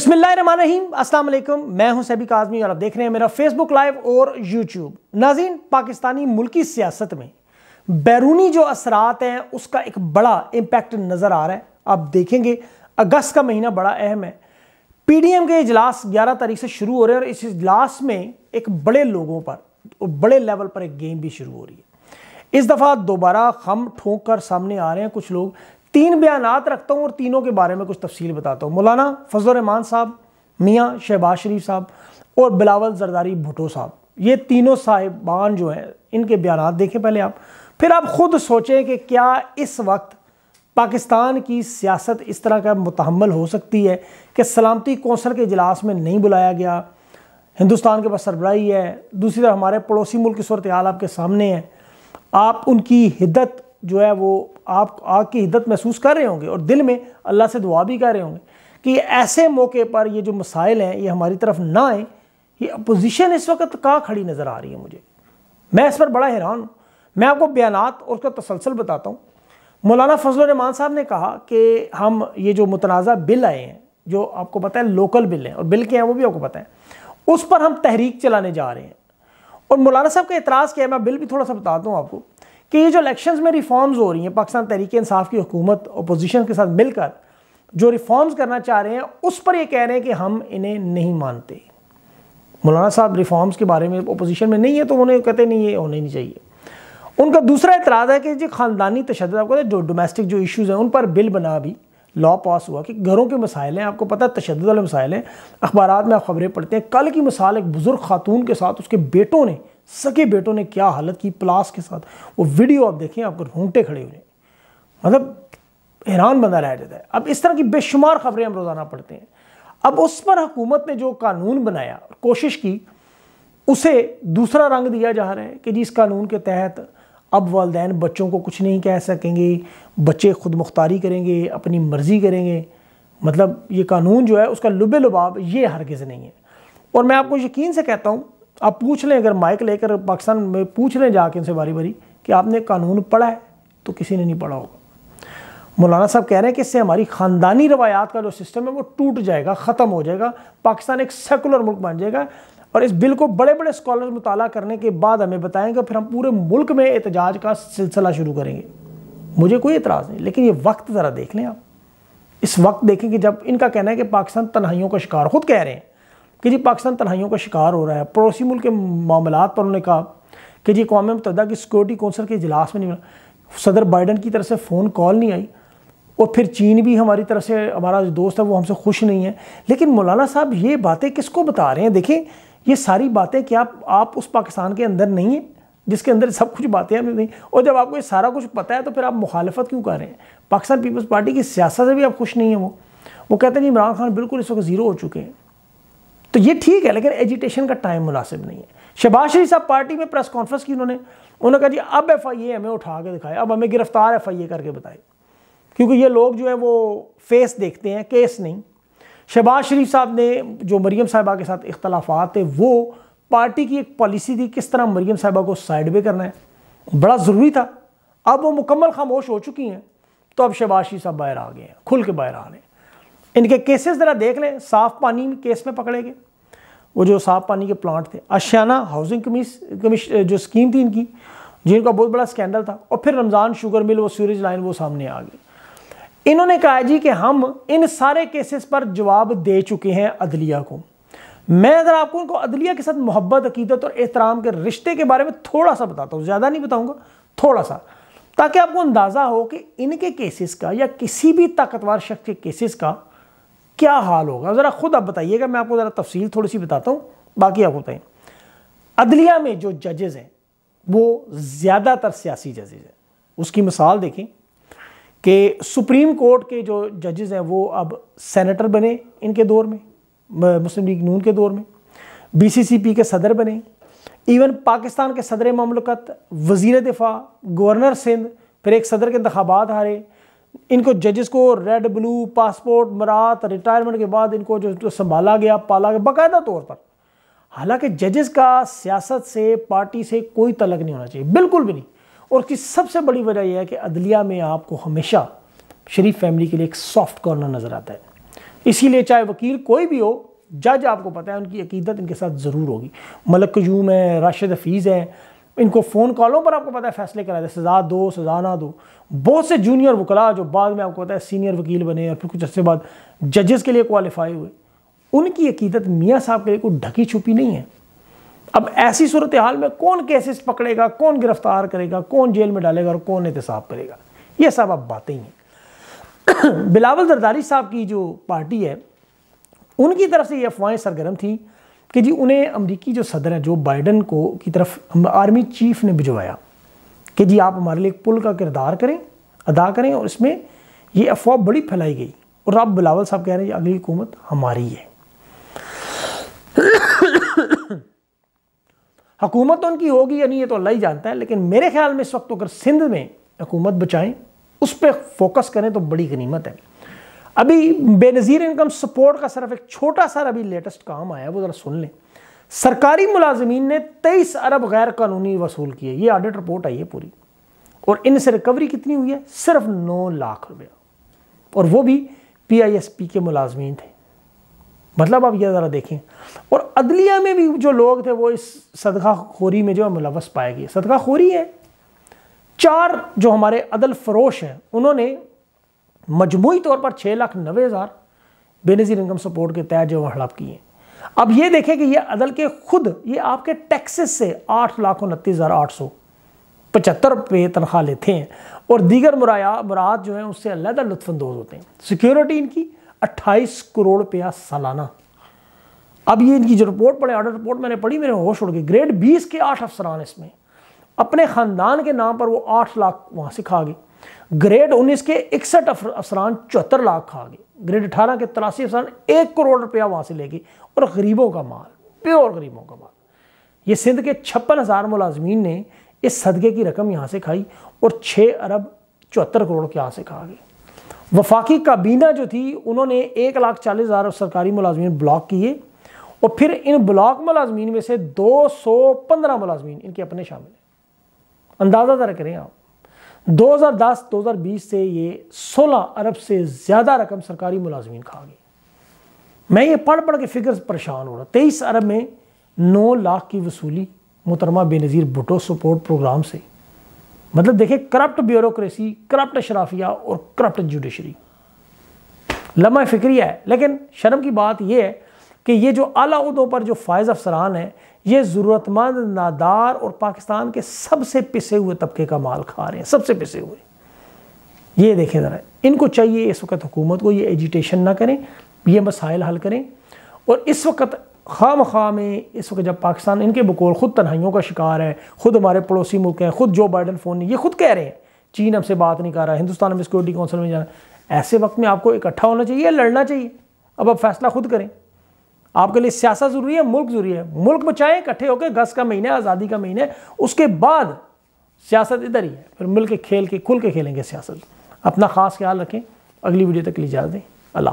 बिस्मिल्लाम वालेकुम मैं हूं सैबिक आज़मी और आप देख रहे हैं मेरा फेसबुक लाइव और यूट्यूब नाजीन पाकिस्तानी मुल्की सियासत में बैरूनी जो असरात हैं उसका एक बड़ा इम्पैक्ट नज़र आ रहा है आप देखेंगे अगस्त का महीना बड़ा अहम है पी डी एम के इजलास ग्यारह तारीख से शुरू हो रहे हैं और इस इजलास में एक बड़े लोगों पर बड़े लेवल पर एक गेम भी शुरू हो रही है इस दफ़ा दोबारा खम ठोंक कर सामने आ रहे हैं कुछ लोग तीन बयान रखता हूँ और तीनों के बारे में कुछ तफसील बताता हूँ मौलाना फजल रहमान साहब मियाँ शहबाज शरीफ साहब और बिलावल जरदारी भुटो साहब ये तीनों साहिबान जो हैं इनके बयान देखें पहले आप फिर आप ख़ुद सोचें कि क्या इस वक्त पाकिस्तान की सियासत इस तरह का मुतहमल हो सकती है कि सलामती कौंसल के इजलास में नहीं बुलाया गया हिंदुस्तान के पास सरबराही है दूसरी तरफ हमारे पड़ोसी मुल्क की सूरत हाल आपके सामने है आप उनकी हिद्दत जो है वो आप आग की हिद्दत महसूस कर रहे होंगे और दिल में अल्लाह से दुआ भी कर रहे होंगे कि ऐसे मौके पर ये जो मसाइल हैं ये हमारी तरफ ना आए ये अपोजिशन इस वक्त कहाँ खड़ी नज़र आ रही है मुझे मैं इस पर बड़ा हैरान हूँ मैं आपको बयान और उसका तसलसल बताता हूँ मौलाना फजल रमान साहब ने कहा कि हम ये जो मुतनाज़ा बिल आए हैं जो आपको पता है लोकल बिल हैं और बिल के हैं वो भी आपको पता है उस पर हम तहरीक चलाने जा रहे हैं और मौलाना साहब का एतराज़ क्या है मैं बिल भी थोड़ा सा बताता हूँ आपको कि ये जो इलेक्शंस में रिफॉर्म्स हो रही हैं पाकिस्तान तरीके इंसाफ की हुकूमत अपोजिशन के साथ मिलकर जो रिफॉर्म्स करना चाह रहे हैं उस पर ये कह रहे हैं कि हम इन्हें नहीं मानते मौलाना साहब रिफॉर्म्स के बारे में अपोजिशन में नहीं है तो उन्हें कहते नहीं ये होने नहीं चाहिए उनका दूसरा इतराज़ है कि जो ख़ानदानी तशद आपको जो डोमेस्टिक जो इश्यूज़ हैं उन पर बिल बना भी लॉ पास हुआ कि घरों के मसाइल हैं आपको पता है तशद वाले मसाइल हैं अखबार में आप खबरें पढ़ते हैं कल की मिसाल एक बुज़ुर्ग खातून के साथ उसके बेटों ने सके बेटों ने क्या हालत की प्लास के साथ वो वीडियो आप देखें आपको रोंगटे खड़े हो मतलब हैरान बना रह जाता है अब इस तरह की बेशुमार खबरें हम रोज़ाना पढ़ते हैं अब उस पर हुकूमत ने जो कानून बनाया कोशिश की उसे दूसरा रंग दिया जा रहा है कि जी इस कानून के तहत अब वालदे बच्चों को कुछ नहीं कह सकेंगे बच्चे खुद मुख्तारी करेंगे अपनी मर्ज़ी करेंगे मतलब ये कानून जो है उसका लुबे लुबाब ये हरगज़ नहीं है और मैं आपको यकीन से कहता हूँ आप पूछ लें अगर माइक लेकर पाकिस्तान में पूछ लें जाके इनसे बारी बारी कि आपने कानून पढ़ा है तो किसी ने नहीं पढ़ा होगा मौलाना साहब कह रहे हैं कि इससे हमारी ख़ानदानी रवायात का जो सिस्टम है वो टूट जाएगा ख़त्म हो जाएगा पाकिस्तान एक सेकुलर मुल्क बन जाएगा और इस बिल को बड़े बड़े स्कॉलर मुताला करने के बाद हमें बताएंगे फिर हम पूरे मुल्क में एहतजाज का सिलसिला शुरू करेंगे मुझे कोई एतराज़ नहीं लेकिन ये वक्त ज़रा देख लें आप इस वक्त देखें कि जब इनका कहना है कि पाकिस्तान तनहाइयों का शिकार खुद कह रहे हैं कि जी पाकिस्तान तनाइयों का शिकार हो रहा है पड़ोसी मुल्क के मामला पर उन्होंने कहा कि जी अवा मुतदा की सिक्योरिटी कौंसिल के इजलास में नहीं मिला सदर बाइडन की तरफ से फ़ोन कॉल नहीं आई और फिर चीन भी हमारी तरफ से हमारा जो दोस्त है वो हमसे खुश नहीं है लेकिन मौलाना साहब ये बातें किसको बता रहे हैं देखें ये सारी बातें क्या आप आप उस पाकिस्तान के अंदर नहीं हैं जिसके अंदर सब कुछ बातें नहीं और जब आपको ये सारा कुछ पता है तो फिर आप मुखालफत क्यों कर रहे हैं पाकिस्तान पीपल्स पार्टी की सियासत से भी आप खुश नहीं हैं वो वो कहते हैं इमरान खान बिल्कुल इस वक्त ज़ीरो हो चुके हैं तो ये ठीक है लेकिन एजिटेशन का टाइम मुनासिब नहीं है शहबाज शरीफ साहब पार्टी में प्रेस कॉन्फ्रेंस की उन्होंने उन्होंने कहा जी अब एफ आई ए हमें उठा के दिखाए अब हमें गिरफ्तार एफ आई ए करके बताए क्योंकि ये लोग जो है वो फेस देखते हैं केस नहीं शहबाज शरीफ साहब ने जो मरीम साहिबा के साथ इख्तलाफात है वो पार्टी की एक पॉलिसी थी किस तरह मरीम साहिबा को साइड पे करना है बड़ा ज़रूरी था अब वो मुकम्मल खामोश हो चुकी हैं तो अब शहबाज शरीफ साहब बाहर आ गए हैं खुल के बाहर आ रहे हैं इनके केसेस ज़रा देख लें साफ पानी केस में पकड़े गए वो जो साफ पानी के प्लांट थे अशियाना हाउसिंग कमीश जो स्कीम थी इनकी जिनका बहुत बड़ा स्कैंडल था और फिर रमज़ान शुगर मिल वो सूरज लाइन वो सामने आ गई इन्होंने कहा जी कि हम इन सारे केसेस पर जवाब दे चुके हैं अदलिया को मैं अगर आपको इनको अदलिया के साथ मोहब्बत अकीदत और एहतराम के रिश्ते के बारे में थोड़ा सा बताता हूँ ज़्यादा नहीं बताऊँगा थोड़ा सा ताकि आपको अंदाज़ा हो कि इनके केसेस का या किसी भी ताकतवर शख्स के केसेस का क्या हाल होगा ज़रा खुद आप बताइएगा मैं आपको ज़रा तफसील थोड़ी सी बताता हूँ बाकी आपको बताएं अदलिया में जो जजेज़ हैं वो ज़्यादातर सियासी जजेज़ हैं उसकी मिसाल देखें कि सुप्रीम कोर्ट के जो जजेज़ हैं वो अब सेनेटर बने इनके दौर में मुस्लिम लीग नून के दौर में बीसीसीपी के सदर बने इवन पाकिस्तान के सदर ममलकत वज़ी दिफ़ा गवर्नर सिंध फिर एक सदर के इंतबात हारे इनको जजेस को रेड ब्लू पासपोर्ट मरात रिटायरमेंट के बाद इनको जो तो संभाला गया पाला गया बाकायदा तौर पर हालांकि जजेस का सियासत से पार्टी से कोई तलक नहीं होना चाहिए बिल्कुल भी नहीं और उसकी सबसे बड़ी वजह यह है कि अदलिया में आपको हमेशा शरीफ फैमिली के लिए एक सॉफ्ट कॉर्नर नज़र आता है इसीलिए चाहे वकील कोई भी हो जज आपको पता है उनकी अकीदत इनके साथ ज़रूर होगी मलक कयूम है राशिद हफीज़ हैं इनको फ़ोन कॉलों पर आपको पता है फैसले कराए सज़ा दो सज़ा ना दो बहुत से जूनियर वकला जो बाद में आपको पता है सीनियर वकील बने और फिर कुछ अर्से बाद जजेस के लिए क्वालिफाई हुए उनकी अकीदत मियाँ साहब के लिए कोई ढकी छुपी नहीं है अब ऐसी सूरत हाल में कौन केसेस पकड़ेगा कौन गिरफ्तार करेगा कौन जेल में डालेगा और कौन एहतसाब करेगा ये सब अब बातें हैं बिलावल जरदारी साहब की जो पार्टी है उनकी तरफ से ये अफवाहें सरगर्म थी कि जी उन्हें अमरीकी जो सदर हैं जो बाइडन को की तरफ आर्मी चीफ ने भिजवाया कि जी आप हमारे लिए पुल का किरदार करें अदा करें और इसमें ये अफवाह बड़ी फैलाई गई और आप बिलावल साहब कह रहे हैं अगली हुकूमत हमारी है तो उनकी होगी या नहीं ये तो अल्लाह ही जानता है लेकिन मेरे ख्याल में इस वक्त तो अगर सिंध में हकूमत बचाएं उस पर फोकस करें तो बड़ी गनीमत है अभी बेनज़ीर इनकम सपोर्ट का सिर्फ एक छोटा सा अभी लेटेस्ट काम आया है वो ज़रा सुन लें सरकारी मुलाजमीन ने तेईस अरब गैर कानूनी वसूल किए ये ऑडिट रिपोर्ट आई है पूरी और इनसे रिकवरी कितनी हुई है सिर्फ नौ लाख रुपया और वो भी पी आई एस पी के मुलाजमीन थे मतलब आप ये ज़रा देखें और अदलिया में भी जो लोग थे वो इस सदका खोरी में जो है मुलवस पाए गए सदका खोरी है चार जो हमारे अदल फरोश हैं उन्होंने मजमू तौर पर छः लाख नबे हज़ार बेनज़ीर इनकम सपोर्ट के तहत जो हड़प किए अब ये देखें कि ये अदल के खुद ये आपके टैक्सेस से आठ लाख उनतीस हज़ार आठ सौ पचहत्तर रुपये तनख्वाह लेते हैं और दीगर मुराया मुराद जो हैं उससे अलहदा लुफानंदोज होते हैं सिक्योरिटी इनकी अट्ठाईस करोड़ रुपया सालाना अब ये इनकी जो रिपोर्ट पढ़े ऑर्डर रिपोर्ट मैंने पढ़ी मेरे होश उड़ गए ग्रेड बीस के आठ अफसरान इसमें अपने ख़ानदान के नाम पर वो आठ लाख वहाँ से खा गए ग्रेड 19 के इकसठ अफसरान चौहत्तर लाख खा गए ग्रेड 18 के तिरासी अफसरान एक करोड़ रुपया वहाँ से ले गई और गरीबों का माल प्योर गरीबों का माल ये सिंध के छप्पन हज़ार मुलाजमीन ने इस सदक़े की रकम यहाँ से खाई और छः अरब चौहत्तर करोड़ के यहाँ से खा गई वफाकी काबीना जो थी उन्होंने एक लाख चालीस हज़ार सरकारी मुलाजमीन ब्लॉक किए और फिर इन ब्लॉक मुलाजमीन में से दो सौ पंद्रह मुलाजमीन इनके अपने शामिल हैं अंदाज़ा तरह करें आप 2010-2020 से ये 16 अरब से ज़्यादा रकम सरकारी मुलाजमीन खा गई मैं ये पढ़ पढ़ के फिक्र परेशान हो रहा तेईस अरब में नौ लाख की वसूली मुतरमा बेनज़ीर भुटो सपोर्ट प्रोग्राम से मतलब देखिए करप्ट ब्यूरोक्रेसी करप्ट शराफिया और करप्ट जुडिशरी लम्हा फिक्रिया है लेकिन शर्म की बात यह है कि ये जो अलाउदों पर जो फ़ायज़ अफसरान है ये ज़रूरतमंद नादार और पाकिस्तान के सबसे पिसे हुए तबके का माल खा रहे हैं सबसे पिसे हुए ये देखें ज़रा इनको चाहिए इस वक्त हुकूमत को ये एजिटेशन ना करें ये मसाइल हल करें और इस वक्त खाम खा में इस वक्त जब पाकिस्तान इनके बकौल ख़ुद तनहाइयों का शिकार है ख़ुद हमारे पड़ोसी मुल्क हैं ख़ुद जो बाइडन फ़ोन ये ख़ुद कह रहे हैं चीन हमसे बात नहीं कर रहा हिंदुस्तान में सिक्योरिटी काउंसिल में जाना ऐसे वक्त में आपको इकट्ठा होना चाहिए लड़ना चाहिए अब आप फैसला खुद करें आपके लिए सियासत जरूरी है मुल्क जरूरी है मुल्क बचाए इकट्ठे होकर गस का महीना आज़ादी का महीना उसके बाद सियासत इधर ही है फिर मिल के खेल के खुल के खेलेंगे सियासत अपना ख़ास ख्याल रखें अगली वीडियो तक के दें